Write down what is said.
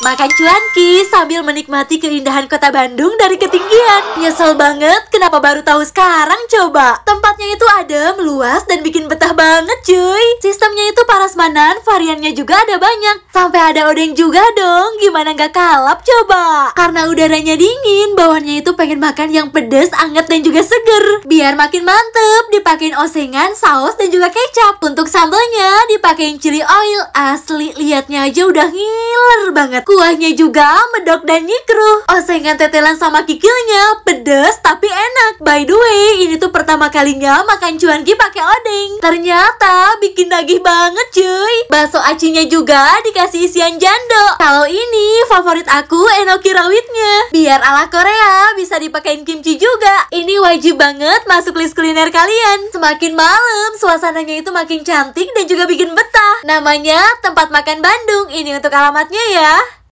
Makan cuanki sambil menikmati keindahan kota Bandung dari ketinggian. Nyesel banget, kenapa baru tahu sekarang coba? Tempatnya itu adem, luas, dan bikin betah banget cuy. Sistemnya itu para variannya juga ada banyak. Sampai ada odeng juga dong, gimana gak kalap coba? Karena udaranya dingin, Bawahnya itu pengen makan yang pedes, anget, dan juga seger. Biar makin mantep, dipakein osengan, saus, dan juga kecap. Untuk sambalnya dipakein chili oil. Asli, liatnya aja udah ngiler banget. Kuahnya juga medok dan nyikruh. Osengan tetelan sama kikilnya, pedes tapi enak. By the way, ini tuh pertama kalinya makan cuanki pakai odeng. Ternyata bikin nagih banget cuy. Bakso acinya juga dikasih isian jando. Kalau ini favorit aku enoki rawitnya. Biar ala Korea bisa dipakein kimchi juga. Ini wajib banget masuk list kuliner kalian. Semakin malam, suasananya itu makin cantik dan juga bikin betah. Namanya tempat makan Bandung. Ini untuk alamatnya ya.